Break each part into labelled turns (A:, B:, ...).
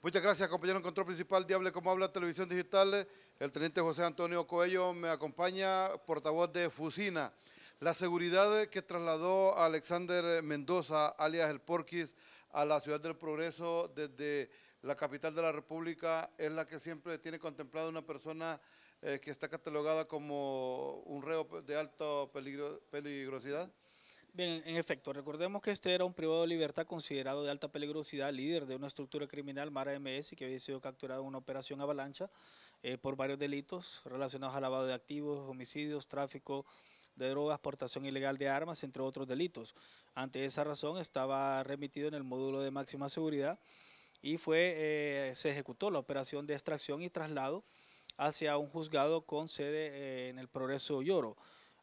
A: Muchas gracias, compañero en control principal diable Como Habla Televisión Digital. El teniente José Antonio Coello me acompaña, portavoz de Fusina. La seguridad que trasladó a Alexander Mendoza, alias El Porquis, a la Ciudad del Progreso desde la capital de la República es la que siempre tiene contemplada una persona eh, que está catalogada como un reo de alta peligrosidad.
B: Bien, en efecto, recordemos que este era un privado de libertad considerado de alta peligrosidad, líder de una estructura criminal, Mara MS, que había sido capturado en una operación avalancha eh, por varios delitos relacionados al lavado de activos, homicidios, tráfico de drogas, portación ilegal de armas, entre otros delitos. Ante esa razón, estaba remitido en el módulo de máxima seguridad y fue, eh, se ejecutó la operación de extracción y traslado hacia un juzgado con sede eh, en el Progreso Lloro.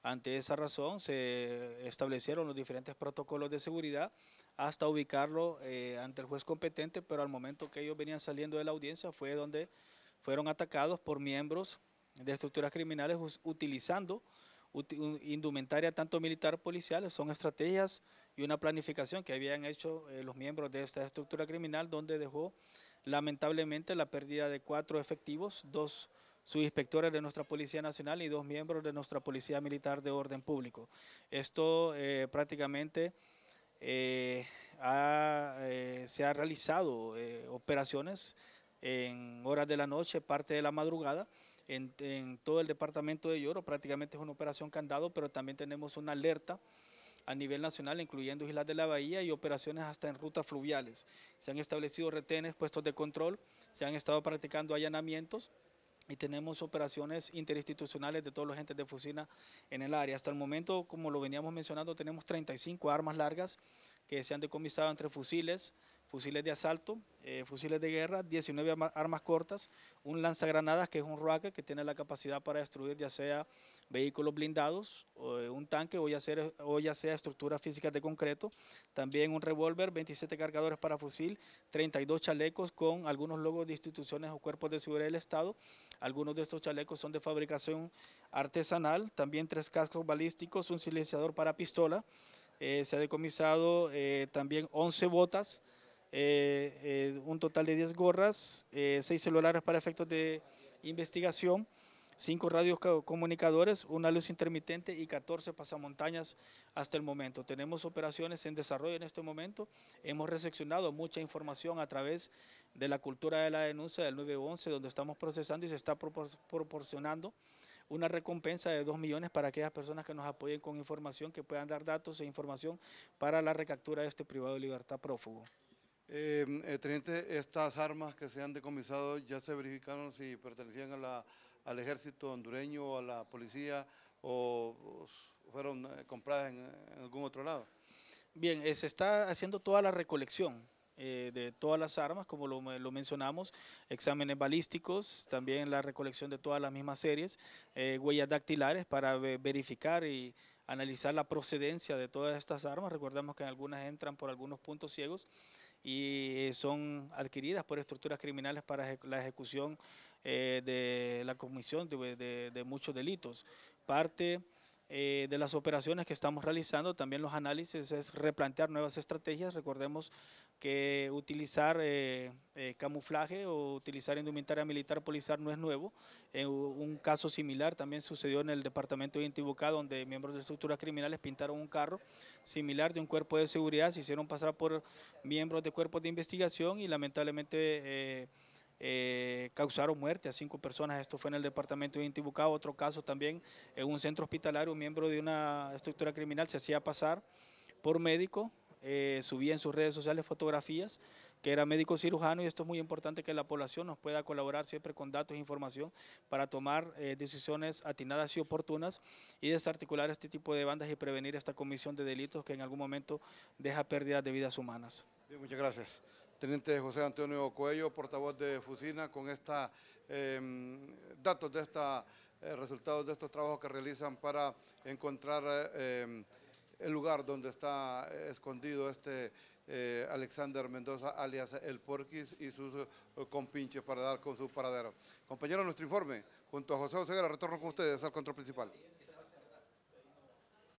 B: Ante esa razón se establecieron los diferentes protocolos de seguridad hasta ubicarlo eh, ante el juez competente, pero al momento que ellos venían saliendo de la audiencia fue donde fueron atacados por miembros de estructuras criminales utilizando indumentaria tanto militar policial, son estrategias y una planificación que habían hecho eh, los miembros de esta estructura criminal donde dejó lamentablemente la pérdida de cuatro efectivos, dos subinspectores de nuestra Policía Nacional y dos miembros de nuestra Policía Militar de Orden Público. Esto eh, prácticamente eh, eh, se ha realizado operaciones en horas de la noche, parte de la madrugada, en, en todo el departamento de Lloro, prácticamente es una operación candado, pero también tenemos una alerta a nivel nacional, incluyendo Islas de la Bahía y operaciones hasta en rutas fluviales. Se han establecido retenes, puestos de control, se han estado practicando allanamientos y tenemos operaciones interinstitucionales de todos los agentes de oficina en el área. Hasta el momento, como lo veníamos mencionando, tenemos 35 armas largas que se han decomisado entre fusiles, fusiles de asalto, eh, fusiles de guerra, 19 armas cortas, un lanzagranadas que es un rocket que tiene la capacidad para destruir ya sea vehículos blindados, eh, un tanque o ya, sea, estructuras físicas de concreto, también un revólver, 27 cargadores para fusil, 32 chalecos con algunos logos de instituciones o cuerpos de seguridad del Estado, algunos de estos chalecos son de fabricación artesanal, también tres cascos balísticos, un silenciador para pistola, eh, se ha decomisado también 11 botas, eh, eh, un total de 10 gorras, 6 eh, celulares para efectos de investigación, 5 radios comunicadores, una luz intermitente y 14 pasamontañas hasta el momento. Tenemos operaciones en desarrollo en este momento. Hemos recepcionado mucha información a través de la cultura de la denuncia del 911, donde estamos procesando y se está proporcionando una recompensa de 2 millones para aquellas personas que nos apoyen con información, que
A: puedan dar datos e información para la recaptura de este privado de libertad prófugo. Eh, eh, teniente, estas armas que se han decomisado ya se verificaron si pertenecían a al ejército hondureño o a la policía o, fueron eh, compradas en, algún otro lado.
B: Bien, se está haciendo toda la recolección de todas las armas, como lo, mencionamos, exámenes balísticos, también la recolección de todas las mismas series, huellas dactilares para verificar y analizar la procedencia de todas estas armas. Recordemos que en algunas entran por algunos puntos ciegos y eh, son adquiridas por estructuras criminales para la ejecución eh, de la comisión de, de muchos delitos. Parte eh, de las operaciones que estamos realizando, también los análisis, es replantear nuevas estrategias. Recordemos que utilizar eh, eh, camuflaje o utilizar indumentaria militar polizar no es nuevo. un caso similar también sucedió en el departamento de Intibucá, donde miembros de estructuras criminales pintaron un carro similar de un cuerpo de seguridad, se hicieron pasar por miembros de cuerpos de investigación y lamentablemente eh, causaron muerte a cinco personas. Esto fue en el departamento de Intibucá. Otro caso también en un centro hospitalario, un miembro de una estructura criminal se hacía pasar por médico, eh, subía en sus redes sociales fotografías que era médico cirujano y esto es muy importante que la población nos pueda colaborar siempre con datos e información para tomar eh, decisiones atinadas y oportunas y desarticular este tipo de bandas y prevenir esta comisión de delitos que en algún momento deja pérdidas de vidas humanas.
A: muchas gracias. Teniente José Antonio Cuello, portavoz de Fusina, con estos em, datos de esta, eh, resultados de estos trabajos que realizan para encontrar em, el lugar donde está eh, escondido este eh, Alexander Mendoza, alias El Porquis, y sus compinches para dar con su paradero. Compañero, nuestro informe, junto a José Oseguera, retorno con ustedes al control principal.